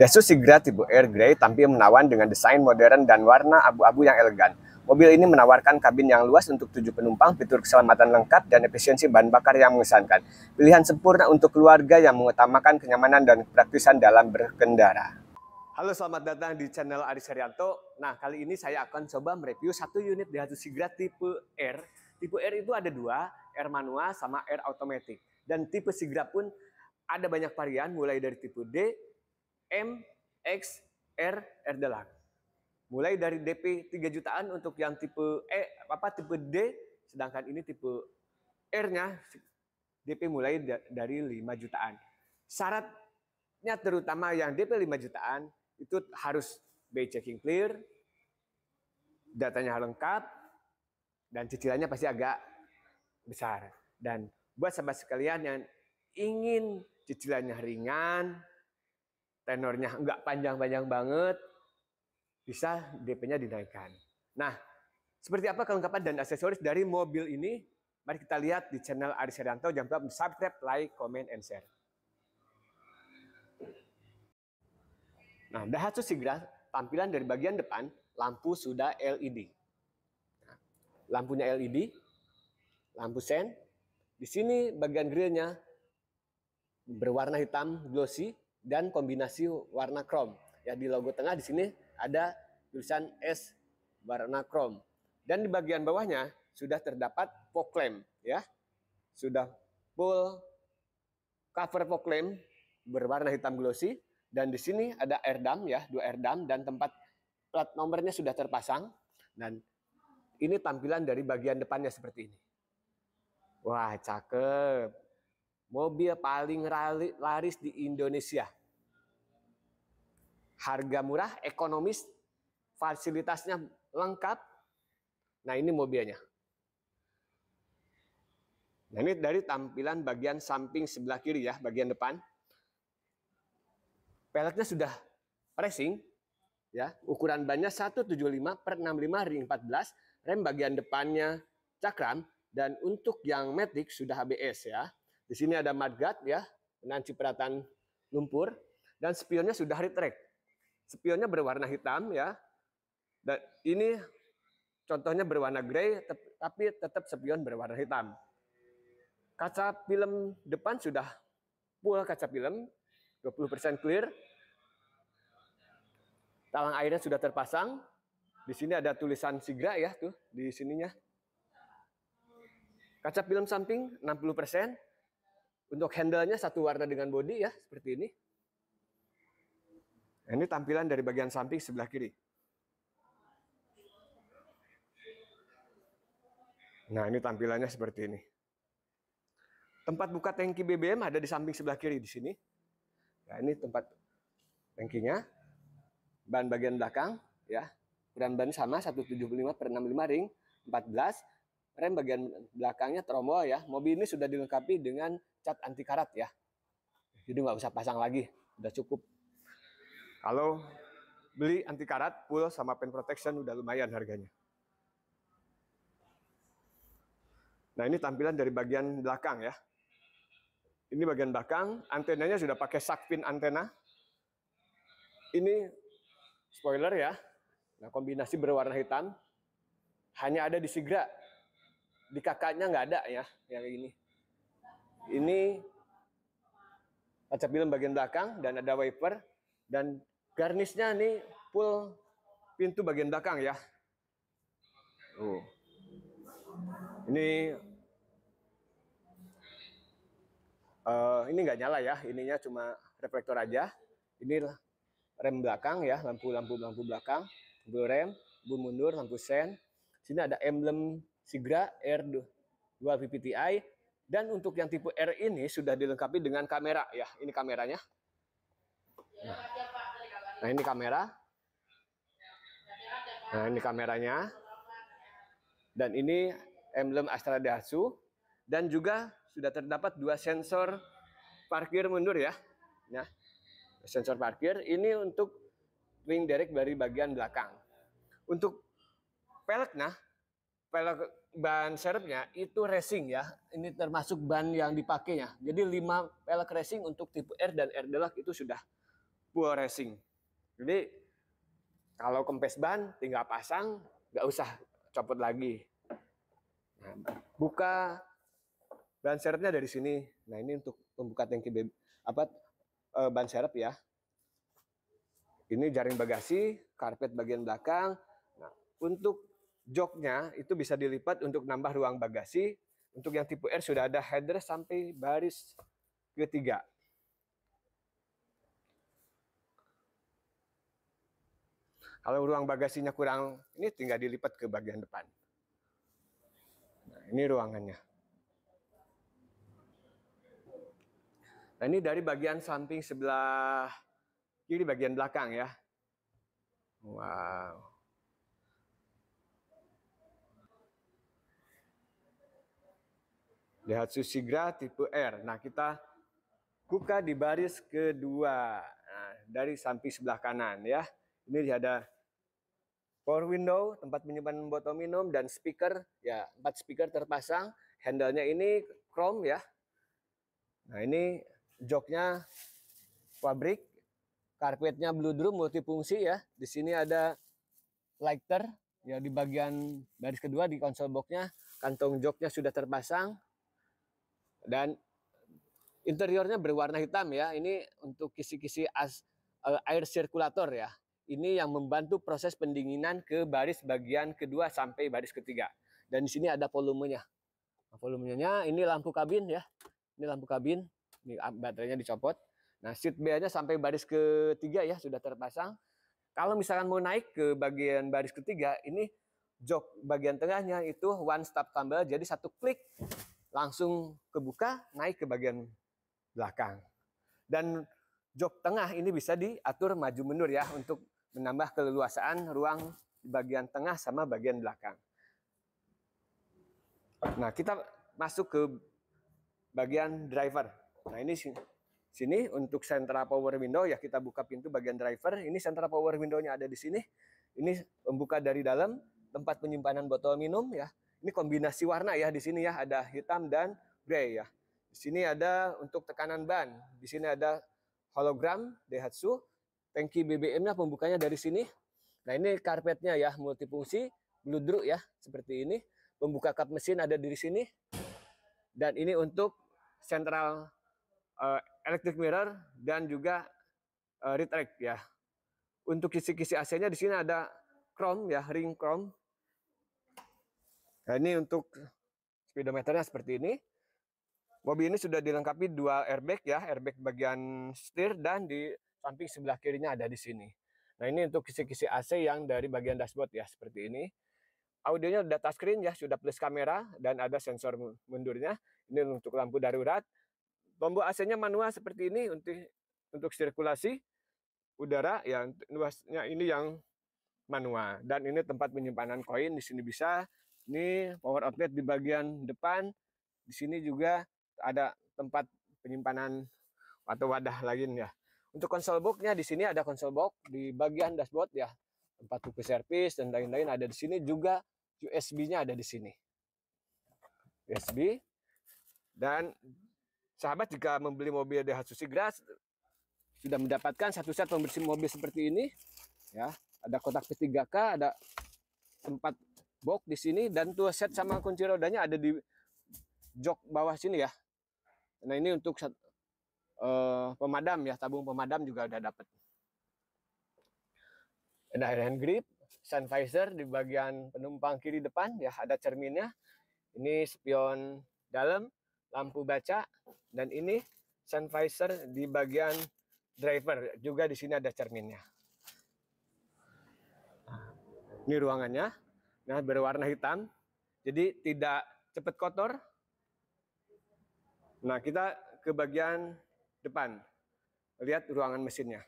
Dasu Sigra tipe Air Grey tampil menawan dengan desain modern dan warna abu-abu yang elegan. Mobil ini menawarkan kabin yang luas untuk tujuh penumpang, fitur keselamatan lengkap, dan efisiensi bahan bakar yang mengesankan. Pilihan sempurna untuk keluarga yang mengutamakan kenyamanan dan praktisan dalam berkendara. Halo, selamat datang di channel Aris Herianto. Nah, kali ini saya akan coba mereview satu unit Daihatsu Sigra tipe R. Tipe R itu ada dua, R manual sama R automatic. Dan tipe Sigra pun ada banyak varian, mulai dari tipe D, M, X, R, R delak. Mulai dari DP 3 jutaan untuk yang tipe E, apa tipe D, sedangkan ini tipe R-nya DP mulai dari 5 jutaan. Syaratnya terutama yang DP 5 jutaan itu harus be checking clear, datanya lengkap, dan cicilannya pasti agak besar. Dan buat sahabat sekalian yang ingin cicilannya ringan, tenornya nggak panjang-panjang banget, bisa DP-nya dinaikkan. Nah, seperti apa kelengkapan dan aksesoris dari mobil ini? Mari kita lihat di channel Aris Herianto. Jangan lupa subscribe, like, comment, and share. Nah, Daihatsu Sigra, tampilan dari bagian depan, lampu sudah e nah, LED. lampunya LED, lampu sen. Di sini bagian grillnya berwarna hitam glossy, dan kombinasi warna chrome Ya di logo tengah di sini ada tulisan S warna chrome Dan di bagian bawahnya sudah terdapat fog lamp ya. Sudah full cover fog lamp berwarna hitam glossy dan di sini ada air dam ya, dua air dam dan tempat plat nomornya sudah terpasang dan ini tampilan dari bagian depannya seperti ini. Wah, cakep. Mobil paling laris di Indonesia harga murah, ekonomis, fasilitasnya lengkap. Nah ini mobilnya. Nah ini dari tampilan bagian samping sebelah kiri ya, bagian depan. Peleknya sudah racing, ya ukuran bannya 175 per 65 ring 14, rem bagian depannya cakram, dan untuk yang metik sudah abs ya. Di sini ada mudguard ya, penanci peratan lumpur, dan spionnya sudah retract. Spionnya berwarna hitam ya. Dan ini contohnya berwarna grey tapi tetap spion berwarna hitam. Kaca film depan sudah full kaca film 20% clear. Talang airnya sudah terpasang. Di sini ada tulisan Sigra ya tuh di sininya. Kaca film samping 60%. Untuk handle-nya satu warna dengan body ya, seperti ini. Ini tampilan dari bagian samping sebelah kiri. Nah, ini tampilannya seperti ini. Tempat buka tangki BBM ada di samping sebelah kiri di sini. Nah, ini tempat tangkinya. Ban bagian belakang, ya. Ukuran ban sama 175 per 65 ring 14. Rem bagian belakangnya tromol ya. Mobil ini sudah dilengkapi dengan cat anti karat ya. Jadi nggak usah pasang lagi, sudah cukup. Kalau beli anti karat, full sama pen protection udah lumayan harganya. Nah ini tampilan dari bagian belakang ya. Ini bagian belakang, antenanya sudah pakai pin antena. Ini spoiler ya, nah kombinasi berwarna hitam. Hanya ada di Sigra, di kakaknya nggak ada ya, yang ini. Ini kaca film bagian belakang dan ada wiper dan garnisnya ini full pintu bagian belakang ya. Oh. Ini uh, ini nggak nyala ya, ininya cuma reflektor aja. Ini rem belakang ya, lampu-lampu lampu belakang, lampu rem, lampu mundur, lampu sen. Sini ada emblem Sigra R2 VPTi dan untuk yang tipe R ini sudah dilengkapi dengan kamera ya. Ini kameranya. Nah. Nah ini kamera. Nah ini kameranya. Dan ini emblem Astra Daihatsu. Dan juga sudah terdapat dua sensor parkir mundur ya. Nah sensor parkir ini untuk wing derek dari bagian belakang. Untuk pelek nah pelek ban serepnya itu racing ya. Ini termasuk ban yang dipakainya. Jadi lima pelek racing untuk tipe R dan R Deluxe itu sudah full racing. Jadi kalau kempes ban tinggal pasang, nggak usah copot lagi. buka ban serepnya dari sini. Nah ini untuk pembuka tangki apa e, ban serep ya. Ini jaring bagasi, karpet bagian belakang. Nah untuk joknya itu bisa dilipat untuk nambah ruang bagasi. Untuk yang tipe R sudah ada header sampai baris ketiga. Kalau ruang bagasinya kurang, ini tinggal dilipat ke bagian depan. Nah, ini ruangannya. Nah, ini dari bagian samping sebelah kiri bagian belakang ya. Wow. Susi Sigra tipe R. Nah, kita buka di baris kedua. Nah, dari samping sebelah kanan ya. Ini ada Power window, tempat menyimpan botol minum dan speaker, ya empat speaker terpasang. Handlenya ini chrome ya. Nah ini joknya pabrik, karpetnya blue drum multifungsi ya. Di sini ada lighter ya di bagian baris kedua di konsol boxnya, kantong joknya sudah terpasang dan interiornya berwarna hitam ya. Ini untuk kisi-kisi as eh, air sirkulator ya ini yang membantu proses pendinginan ke baris bagian kedua sampai baris ketiga. Dan di sini ada volumenya. Nah, volumenya ini lampu kabin ya. Ini lampu kabin, ini ah, baterainya dicopot. Nah, seat belt-nya sampai baris ketiga ya sudah terpasang. Kalau misalkan mau naik ke bagian baris ketiga, ini jok bagian tengahnya itu one stop tumble jadi satu klik langsung kebuka naik ke bagian belakang. Dan jok tengah ini bisa diatur maju mundur ya untuk menambah keleluasaan ruang bagian tengah sama bagian belakang. Nah, kita masuk ke bagian driver. Nah, ini sini, sini untuk sentra power window ya kita buka pintu bagian driver. Ini sentra power window-nya ada di sini. Ini pembuka dari dalam, tempat penyimpanan botol minum ya. Ini kombinasi warna ya di sini ya, ada hitam dan grey ya. Di sini ada untuk tekanan ban. Di sini ada hologram Daihatsu tangki BBM-nya pembukanya dari sini. Nah, ini karpetnya ya, multifungsi, bludru ya, seperti ini. Pembuka kap mesin ada di sini. Dan ini untuk central uh, eh, electric mirror dan juga uh, eh, retract ya. Untuk kisi-kisi AC-nya di sini ada chrome ya, ring chrome. Nah, ini untuk speedometernya seperti ini. Mobil ini sudah dilengkapi dua airbag ya, airbag bagian setir dan di samping sebelah kirinya ada di sini. Nah ini untuk kisi-kisi AC yang dari bagian dashboard ya seperti ini. Audionya udah touchscreen ya, sudah plus kamera dan ada sensor mundurnya. Ini untuk lampu darurat. Tombol AC-nya manual seperti ini untuk untuk sirkulasi udara ya luasnya ini yang manual dan ini tempat penyimpanan koin di sini bisa. Ini power outlet di bagian depan. Di sini juga ada tempat penyimpanan atau wadah lain ya. Untuk konsol boxnya di sini ada konsol box di bagian dashboard ya. Tempat buku servis dan lain-lain ada di sini juga USB-nya ada di sini. USB dan sahabat jika membeli mobil Daihatsu Sigra sudah mendapatkan satu set pembersih mobil seperti ini ya. Ada kotak P3K, ada tempat box di sini dan dua set sama kunci rodanya ada di jok bawah sini ya. Nah, ini untuk uh, pemadam ya tabung pemadam juga udah dapat ada hand grip sun visor di bagian penumpang kiri depan ya ada cerminnya ini spion dalam lampu baca dan ini sun visor di bagian driver juga di sini ada cerminnya nah, ini ruangannya nah berwarna hitam jadi tidak cepat kotor nah kita ke bagian depan. Lihat ruangan mesinnya.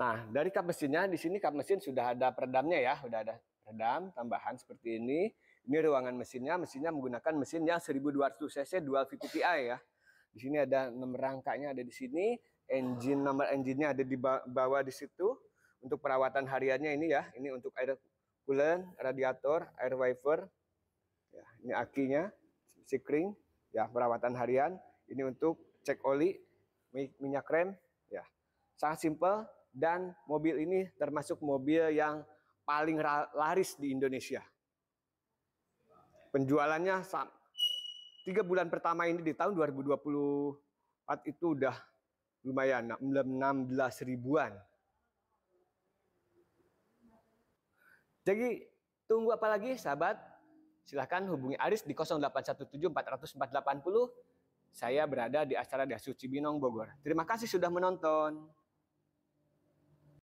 Nah, dari kap mesinnya, di sini kap mesin sudah ada peredamnya ya, sudah ada peredam tambahan seperti ini. Ini ruangan mesinnya, mesinnya menggunakan mesin yang 1200 cc dual VVTi ya. Di sini ada nomor rangkanya ada di sini, engine nomor engine-nya ada di bawah di situ untuk perawatan hariannya ini ya. Ini untuk air coolant, radiator, air wiper, Ya, ini akinya, sikring, ya perawatan harian. Ini untuk cek oli, minyak rem, ya. Sangat simpel dan mobil ini termasuk mobil yang paling laris di Indonesia. Penjualannya tiga bulan pertama ini di tahun 2024 itu udah lumayan 16 ribuan Jadi tunggu apa lagi sahabat? Silahkan hubungi Aris di 08174480. Saya berada di acara Dasuci Cibinong Bogor. Terima kasih sudah menonton.